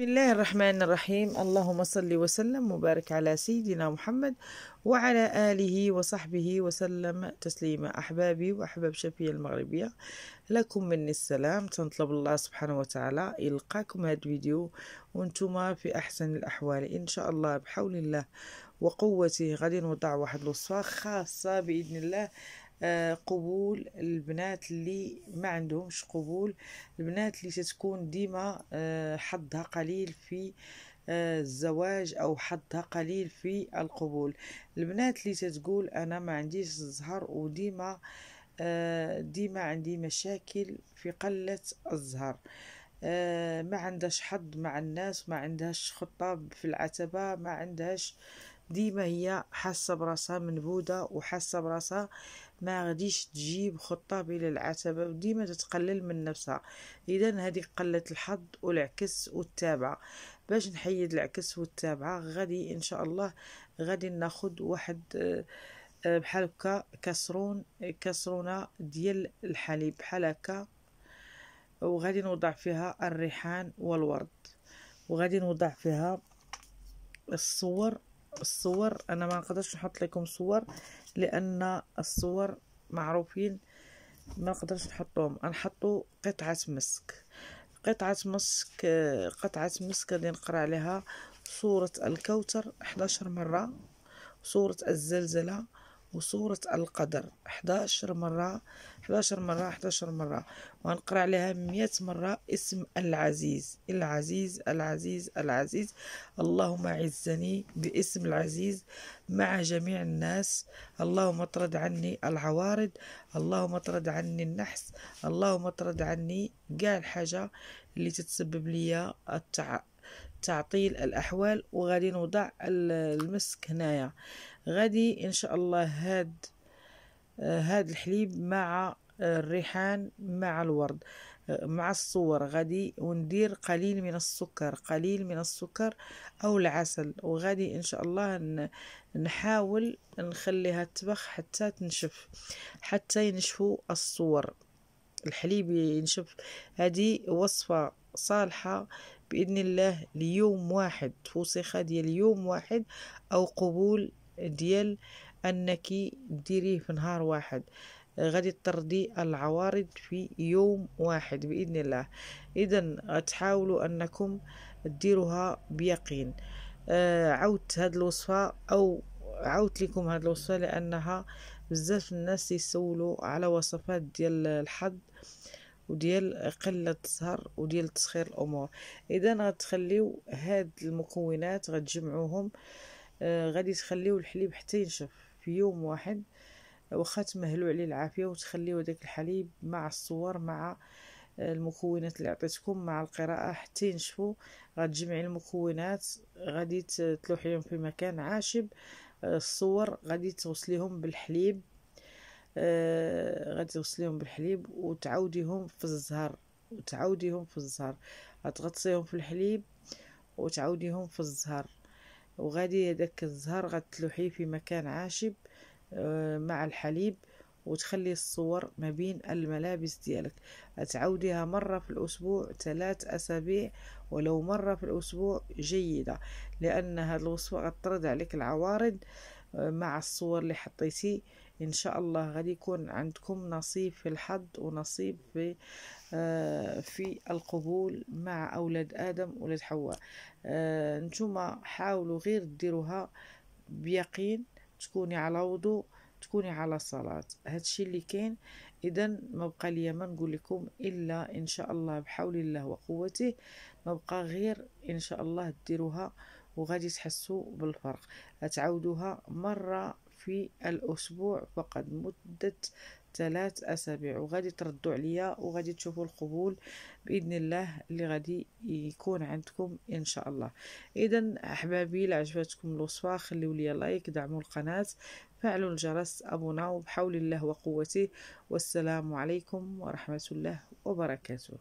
بسم الله الرحمن الرحيم اللهم صل وسلم وبارك على سيدنا محمد وعلى آله وصحبه وسلم تسليما أحبابي وأحباب شفية المغربية لكم مني السلام تنطلب الله سبحانه وتعالى يلقاكم هذا الفيديو وانتم في أحسن الأحوال إن شاء الله بحول الله وقوته غادي نوضع واحد الوصفة خاصة بإذن الله آه، قبول البنات اللي ما عندهمش قبول البنات اللي تتكون ديما آه، حظها قليل في آه، الزواج او حظها قليل في القبول البنات اللي تتقول انا ما عنديش الزهر وديما ديما عندي مشاكل في قلة الزهر ما عندهاش حظ مع الناس ما عندهاش خطاب في العتبة ما عندهاش ديما هي حاسة براسها منبودة وحاسة براسها ما غاديش تجيب خطة بلا العتبة وديما تتقلل من نفسها اذا هذه قلة الحظ والعكس والتابعة باش نحيد العكس والتابعة غادي ان شاء الله غادي ناخد واحد آه، بحال هكا كسرون كسرونة ديال الحليب بحال هكا وغادي نوضع فيها الريحان والورد وغادي نوضع فيها الصور الصور انا ما نقدرش نحط لكم صور لان الصور معروفين ما نقدرش نحطهم نحطوا قطعه مسك قطعه مسك قطعه مسك اللي نقرا عليها سوره الكوثر 11 مره سوره الزلزله وصورة القدر 11 مرة 11 مرة 11 مرة وغنقرا عليها 100 مرة اسم العزيز العزيز العزيز العزيز اللهم عزني باسم العزيز مع جميع الناس اللهم اطرد عني العوارض اللهم اطرد عني النحس اللهم اطرد عني قال حاجة اللي تتسبب لي التعب تعطيل الأحوال وغادي نوضع المسك هنايا غادي إن شاء الله هاد هاد الحليب مع الريحان مع الورد مع الصور غادي وندير قليل من السكر قليل من السكر او العسل وغادي ان شاء الله نحاول نخليها تبخ حتى تنشف حتى ينشفوا الصور الحليب ينشف هذه وصفه صالحه باذن الله ليوم واحد فسخه ديال يوم واحد او قبول ديال انك ديريه في نهار واحد غادي تردي العوارض في يوم واحد باذن الله اذا تحاولوا انكم ديروها بيقين آه عودت هاد الوصفه او عودت لكم هاد الوصفه لانها بزاف الناس يسولوا على وصفات ديال الحظ وديال قله الزهر وديال تسخير الامور اذا غتخليو هاد المكونات غتجمعوهم آه غادي تخليو الحليب حتى ينشف في يوم واحد واخا تمهلو عليه العافيه وتخليو داك الحليب مع الصور مع آه، المكونات اللي عطيتكم مع القراءه حتى ينشفو غتجمعي المكونات غادي تلوحيهم في مكان عاشب آه، الصور غادي تغسليهم بالحليب آه غادي تغسليهم بالحليب وتعاوديهم في الزهر وتعاوديهم في الزهر غتغطسيهم في الحليب وتعاوديهم في الزهر وغادي هذاك الزهر غتلوحيه في مكان عاشب آه، مع الحليب وتخلي الصور ما بين الملابس ديالك تعاوديها مرة في الأسبوع ثلاث أسابيع ولو مرة في الأسبوع جيدة لأن هذه الوصفة غترد عليك العوارض مع الصور اللي حطيتي ان شاء الله غادي يكون عندكم نصيب في الحظ ونصيب في آه، في القبول مع اولاد ادم ولاد حواء آه، نتوما حاولوا غير ديروها بيقين تكوني على وضوء تكوني على صلاة هادشي اللي كاين اذا ما بقى ليا ما نقول لكم الا ان شاء الله بحول الله وقوته ما بقى غير ان شاء الله ديروها آه وغادي تحسوا بالفرق تعودوها مرة في الأسبوع فقط مدة ثلاث أسابيع وغادي تردوا عليا وغادي تشوفوا القبول بإذن الله اللي غادي يكون عندكم إن شاء الله إذا أحبابي لعجبتكم الوصفة خليوا لي لايك دعموا القناة فعلوا الجرس أبوناو بحول الله وقوته والسلام عليكم ورحمة الله وبركاته